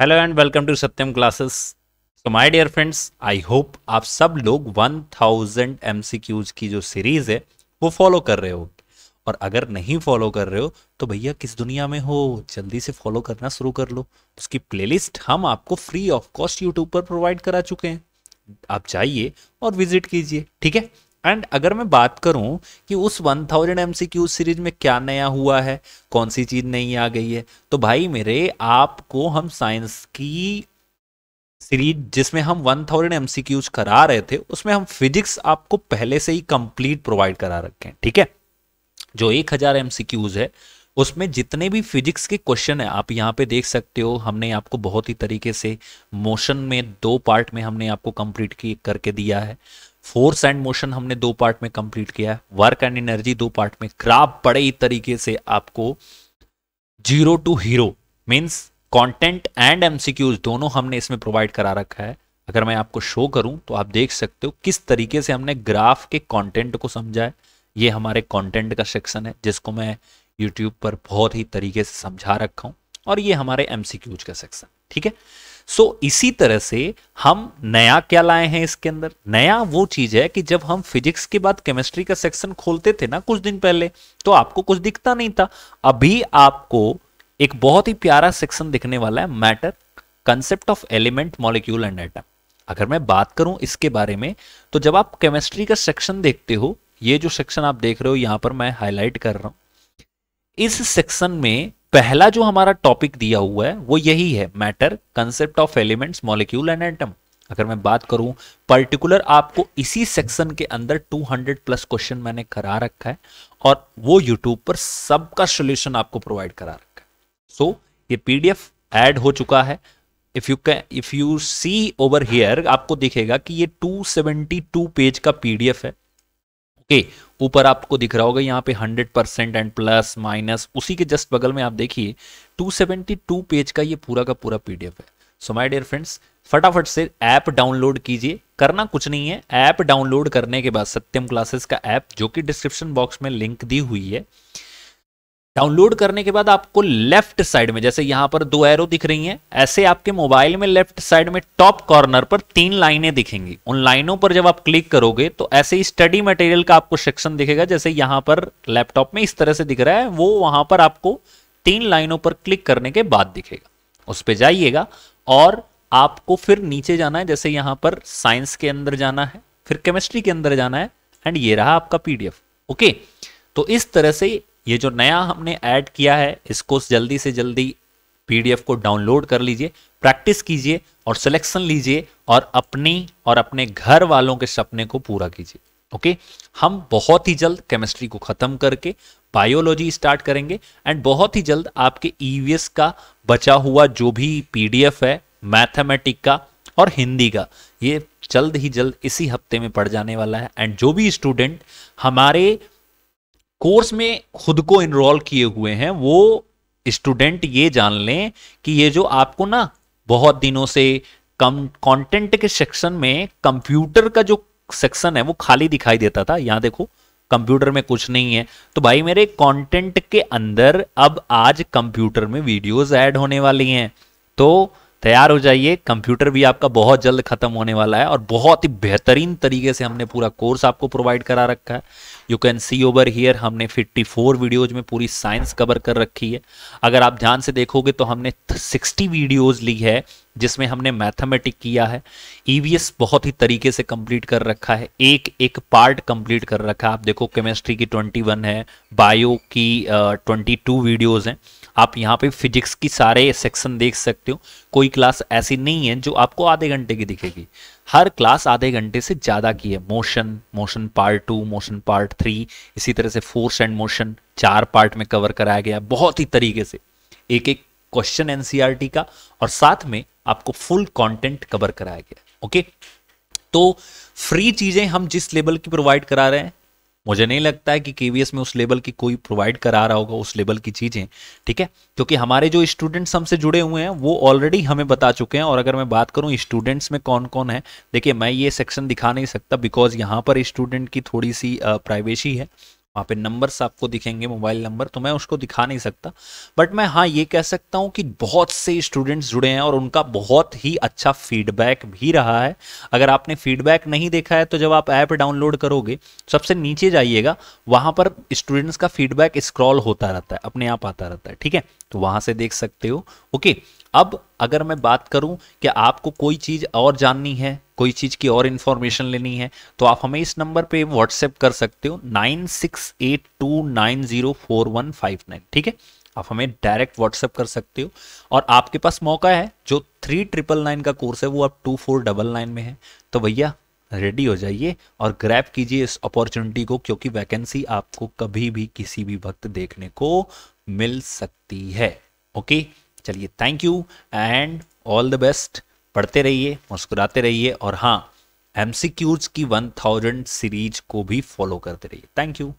hello and welcome to Satyam classes so my dear friends I hope आप सब लोग 1000 thousand की जो सीरीज है वो फॉलो कर रहे हो और अगर नहीं फॉलो कर रहे हो तो भैया किस दुनिया में हो जल्दी से फॉलो करना शुरू कर लो उसकी प्लेलिस्ट हम आपको फ्री ऑफ कॉस्ट यूट्यूब पर प्रोवाइड करा चुके हैं आप जाइए और विजिट कीजिए ठीक है एंड अगर मैं बात करूं कि उस 1000 थाउजेंड सीरीज में क्या नया हुआ है कौन सी चीज नहीं आ गई है तो भाई मेरे आपको हम साइंस की सीरीज जिसमें हम 1000 थाउजेंड करा रहे थे उसमें हम फिजिक्स आपको पहले से ही कंप्लीट प्रोवाइड करा रखे हैं ठीक है जो 1000 हजार है उसमें जितने भी फिजिक्स के क्वेश्चन है आप यहाँ पे देख सकते हो हमने आपको बहुत ही तरीके से मोशन में दो पार्ट में हमने आपको कंप्लीट करके दिया है फोर्स एंड मोशन हमने दो पार्ट में कंप्लीट किया है वर्क एंड एनर्जी दो पार्ट में क्राफ बड़े ही तरीके से आपको zero to hero means content and MCQs दोनों हमने इसमें प्रोवाइड करा रखा है अगर मैं आपको शो करूं तो आप देख सकते हो किस तरीके से हमने ग्राफ के कंटेंट को समझा है ये हमारे कंटेंट का सेक्शन है जिसको मैं यूट्यूब पर बहुत ही तरीके से समझा रखा हूं और ये हमारे एमसीक्यूज का सेक्शन ठीक है सो so, इसी तरह से हम नया क्या लाए हैं इसके अंदर नया वो चीज है कि जब हम फिजिक्स के बाद केमिस्ट्री का सेक्शन खोलते थे ना कुछ दिन पहले तो आपको कुछ दिखता नहीं था अभी आपको एक बहुत ही प्यारा सेक्शन दिखने वाला है matter concept of element molecule and atom अगर मैं बात करूं इसके बारे में तो जब आप केमिस्ट्री का सेक्शन देखते हो ये जो सेक्शन आप देख रहे हो यहां पर मैं हाईलाइट कर रहा हूं इस सेक्शन में पहला जो हमारा टॉपिक दिया हुआ है वो यही है matter concept of elements molecule and atom अगर मैं बात करूं पर्टिकुलर आपको इसी सेक्शन के अंदर 200 प्लस क्वेश्चन मैंने करा रखा है और वो यूट्यूब पर सबका सोल्यूशन आपको प्रोवाइड करा रखा है सो so, ये पीडीएफ ऐड हो चुका है if you can if you see over here आपको दिखेगा कि ये 272 पेज का पीडीएफ है ओके ऊपर आपको दिख रहा होगा यहाँ पे 100 परसेंट एंड प्लस माइनस उसी के जस्ट बगल में आप देखिए 272 पेज का ये पूरा का पूरा पीडीएफ है सो माय डियर फ्रेंड्स फटाफट से ऐप डाउनलोड कीजिए करना कुछ नहीं है ऐप डाउनलोड करने के बाद सत्यम क्लासेस का ऐप जो कि डिस्क्रिप्शन बॉक्स में लिंक दी हुई है डाउनलोड करने के बाद आपको लेफ्ट साइड में जैसे यहां पर दो एरो दिख रही हैं ऐसे आपके मोबाइल में लेफ्ट साइड में टॉप कॉर्नर पर तीन लाइनें दिखेंगी उन लाइनों पर जब आप क्लिक करोगे तो ऐसे ही स्टडी मटेरियल का आपको सेक्शन दिखेगा जैसे यहां पर लैपटॉप में इस तरह से दिख रहा है वो वहां पर आपको तीन लाइनों पर क्लिक करने के बाद दिखेगा उस पर जाइएगा और आपको फिर नीचे जाना है जैसे यहां पर साइंस के अंदर जाना है फिर केमिस्ट्री के अंदर जाना है एंड ये रहा आपका पीडीएफ ओके तो इस तरह से ये जो नया हमने ऐड किया है इसको जल्दी से जल्दी पीडीएफ को डाउनलोड कर लीजिए प्रैक्टिस कीजिए और सिलेक्शन लीजिए और अपनी और अपने घर वालों के सपने को पूरा कीजिए ओके हम बहुत ही जल्द केमिस्ट्री को ख़त्म करके बायोलॉजी स्टार्ट करेंगे एंड बहुत ही जल्द आपके ईवीएस e का बचा हुआ जो भी पीडीएफ है मैथमेटिक का और हिंदी का ये जल्द ही जल्द इसी हफ्ते में पड़ जाने वाला है एंड जो भी स्टूडेंट हमारे कोर्स में खुद को इनरोल किए हुए हैं वो स्टूडेंट ये जान लें कि ये जो आपको ना बहुत दिनों से कम कंटेंट के सेक्शन में कंप्यूटर का जो सेक्शन है वो खाली दिखाई देता था यहाँ देखो कंप्यूटर में कुछ नहीं है तो भाई मेरे कंटेंट के अंदर अब आज कंप्यूटर में वीडियोस ऐड होने वाली हैं तो तैयार हो जाइए कंप्यूटर भी आपका बहुत जल्द खत्म होने वाला है और बहुत ही बेहतरीन तरीके से हमने पूरा कोर्स आपको प्रोवाइड करा रखा है you can see over here हमने 54 वीडियोज में पूरी साइंस कवर कर रखी है अगर आप ध्यान से देखोगे तो हमने 60 वीडियोज ली है जिसमें हमने मैथमेटिक किया है ईवीएस e बहुत ही तरीके से कंप्लीट कर रखा है एक एक पार्ट कंप्लीट कर रखा है आप देखो केमिस्ट्री की 21 है बायो की ट्वेंटी टू वीडियोज़ हैं आप यहाँ पे फिजिक्स की सारे सेक्शन देख सकते हो कोई क्लास ऐसी नहीं है जो आपको आधे घंटे की दिखेगी हर क्लास आधे घंटे से ज़्यादा की है motion motion part two motion part three इसी तरह से फोर्स एंड मोशन चार पार्ट में कवर कराया गया बहुत ही तरीके से एक एक क्वेश्चन एनसीईआरटी का और साथ में आपको फुल कंटेंट कवर कराया गया ओके तो फ्री चीजें हम जिस लेवल की प्रोवाइड करा रहे हैं मुझे नहीं लगता है कि केवीएस में उस लेवल की कोई प्रोवाइड करा रहा होगा उस लेवल की चीज़ें ठीक है क्योंकि हमारे जो स्टूडेंट्स हमसे जुड़े हुए हैं वो ऑलरेडी हमें बता चुके हैं और अगर मैं बात करूं स्टूडेंट्स में कौन कौन है देखिए मैं ये सेक्शन दिखा नहीं सकता बिकॉज यहाँ पर स्टूडेंट की थोड़ी सी प्राइवेसी है वहाँ पे नंबर्स आपको दिखेंगे मोबाइल नंबर तो मैं उसको दिखा नहीं सकता बट मैं हाँ ये कह सकता हूँ कि बहुत से स्टूडेंट्स जुड़े हैं और उनका बहुत ही अच्छा फीडबैक भी रहा है अगर आपने फीडबैक नहीं देखा है तो जब आप ऐप डाउनलोड करोगे सबसे नीचे जाइएगा वहाँ पर स्टूडेंट्स का फीडबैक स्क्रॉल होता रहता है अपने आप आता रहता है ठीक है तो वहाँ से देख सकते हो ओके अब अगर मैं बात करूं कि आपको कोई चीज़ और जाननी है कोई चीज़ की और इंफॉर्मेशन लेनी है तो आप हमें इस नंबर पे व्हाट्सएप कर सकते हो nine six eight two nine zero four one five nine ठीक है आप हमें डायरेक्ट व्हाट्सएप कर सकते हो और आपके पास मौका है जो थ्री ट्रिपल नाइन का कोर्स है वो अब टू फोर डबल नाइन में है तो भैया रेडी हो जाइए और ग्रैप कीजिए इस अपॉर्चुनिटी को क्योंकि वैकेंसी आपको कभी भी किसी भी वक्त देखने को मिल सकती है ओके चलिए thank you and all the best पढ़ते रहिए मुस्कुराते रहिए और हाँ एम की वन थाउजेंड सीरीज को भी फॉलो करते रहिए थैंक यू